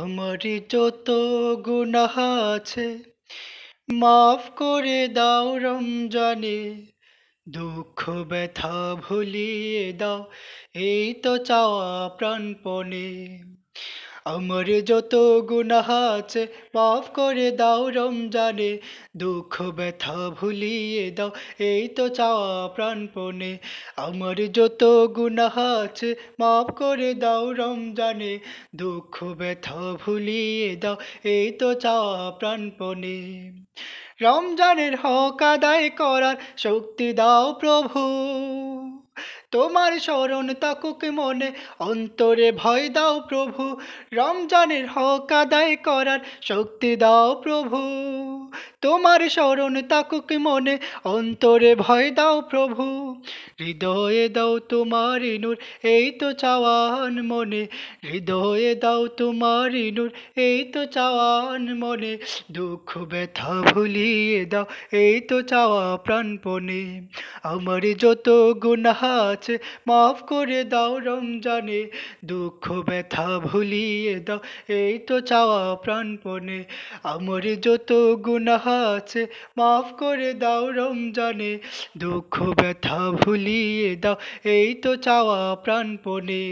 আমারই যত গুনাহ আছে মাফ করে দাও রমজানে দুঃখ ব্যথা ভুলিয়ে দাও এই তো চাওয়া প্রাণপণে আমার যত গুনাহ আছে মাফ করে দাও রমজানে দুঃখ ব্যথা ভুলিয়ে দাও এই তো চাওয়া প্রাণপণে আমার যত গুনাহ আছে মাফ করে দাও রমজানে দুঃখ ব্যথা ভুলিয়ে দাও এই তো চাওয়া প্রাণপণে রমজানের হক আদায় করার শক্তি দাও প্রভু তোমার স্মরণ তাকুক মনে অন্তরে ভয় দাও প্রভু রমজানের হক আদায় করার শক্তি দাও প্রভু তোমার স্মরণ তাকুক মনে অন্তরে ভয় দাও প্রভু হৃদয়ে দাও তোমার ইনুর এই তো চাওয়ান মনে হৃদয়ে দাও তোমার ইনুর এই তো চাওয়ান মনে দুঃখ ব্যথা ভুলিয়ে দাও এই তো চাওয়া প্রাণপণে আমার যত গুনাহ আছে মাফ করে দাও রমজানে দুঃখ ব্যথা ভুলিয়ে দাও এই তো চাওয়া প্রাণপণে আমার যত গুনাহ আছে মাফ করে দাও রমজানে দুঃখ ব্যথা ভুলিয়ে দাও এই তো চাওয়া প্রাণপণে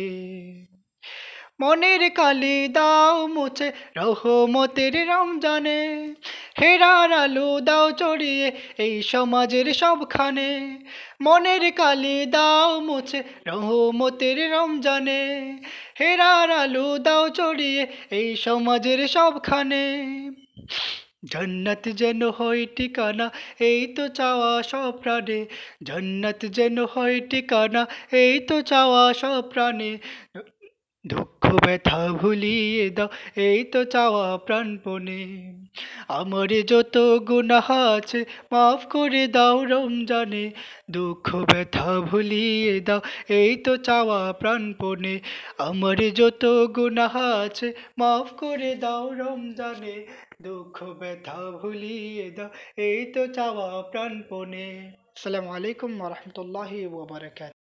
মনের কালি দাও মুছে রহমতের রমজানে হেরার আলো দাও চড়িয়ে এই সমাজের সবখানে মনের কালি দাও মুছে রহমতের রমজানে হেরার আলো দাও চড়িয়ে এই সমাজের সবখানে জন্নত যেন হয় ঠিকানা এই তো চাওয়া সব প্রাণে জন্নত যেন হয় ঠিকানা এই তো চাওয়া সব প্রাণে ধুপ ব্যথা ভুলিয়ে দাও এই তো চাওয়া প্রাণপণে আমার যত গুনাহ আছে মাফ করে দাও রমজানে দুঃখ ব্যথা ভুলিয়ে দাও এই তো চাওয়া প্রাণপণে আমার যত গুনাহ আছে মাফ করে দাও রমজানে দুঃখ ব্যথা ভুলিয়ে দাও এই তো চাওয়া প্রাণপণে আসসালামু আলাইকুম ওরহমতুল্লাহি ওবরাকাত